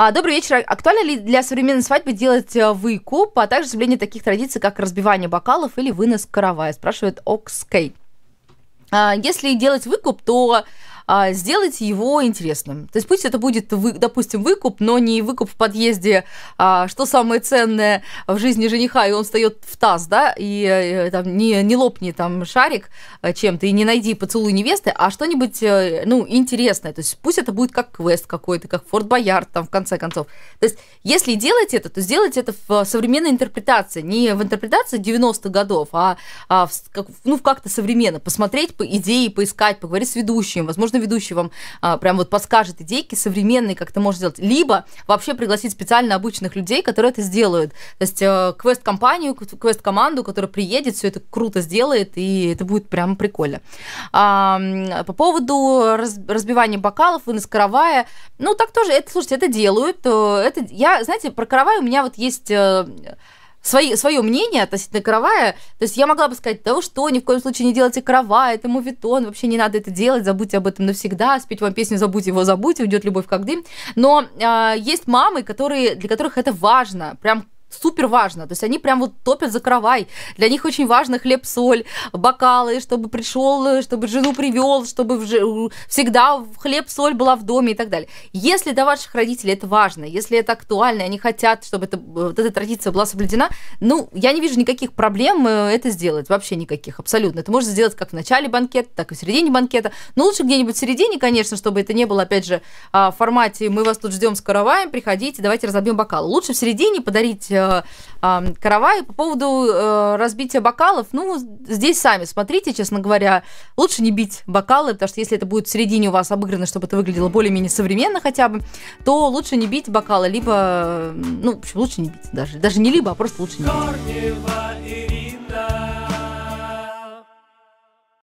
А, добрый вечер. А, актуально ли для современной свадьбы делать э, выкуп, а также соблюдение таких традиций, как разбивание бокалов или вынос каравая? Спрашивает Окскей. А, если делать выкуп, то а, сделать его интересным. То есть пусть это будет, вы, допустим, выкуп, но не выкуп в подъезде, а, что самое ценное в жизни жениха, и он встает в таз, да, и, и э, э, там не, не лопни там шарик э, чем-то, и не найди поцелуй невесты, а что-нибудь, ну, интересное. То есть пусть это будет как квест какой-то, как Форт Боярд там в конце концов. То есть если делать это, то сделать это в современной интерпретации, не в интерпретации 90-х годов, а, а в, как, ну, как-то современно. Посмотреть по идее, поискать, поговорить с ведущим, возможно, конечно, ведущий вам а, прям вот подскажет идейки современные, как ты можешь сделать. Либо вообще пригласить специально обычных людей, которые это сделают. То есть э, квест-компанию, квест-команду, которая приедет, все это круто сделает, и это будет прям прикольно. А, по поводу раз, разбивания бокалов, вынос каравая, ну так тоже, это, слушайте, это делают. Это, я, знаете, про каравай у меня вот есть... Э, свои, свое мнение относительно каравая. То есть я могла бы сказать, да что, ни в коем случае не делайте каравай, это мувитон, вообще не надо это делать, забудьте об этом навсегда, спеть вам песню забудь его, забудьте», уйдет любовь как дым. Но э, есть мамы, которые, для которых это важно, прям супер важно. То есть они прям вот топят за кровай. Для них очень важно хлеб, соль, бокалы, чтобы пришел, э, чтобы жену привел, чтобы в... всегда хлеб, соль была в доме и так далее. Если для ваших родителей это важно, если это актуально, они хотят, чтобы это, э, вот эта традиция была соблюдена, ну, я не вижу никаких проблем э, это сделать, вообще никаких, абсолютно. Это можно сделать как в начале банкета, так и в середине банкета. Но лучше где-нибудь в середине, конечно, чтобы это не было, опять же, а, в формате «мы вас тут ждем с караваем, приходите, давайте разобьем бокал». Лучше в середине подарить э, э, каравай. По поводу э, разбития бокалов, ну, здесь сами смотрите, честно говоря, лучше не бить бокалы, потому что если это будет в середине у вас обыграно, чтобы это выглядело более-менее современно хотя бы, то лучше не бить бокалы, либо, ну, в общем, лучше не бить даже. Даже не либо, а просто лучше не бить.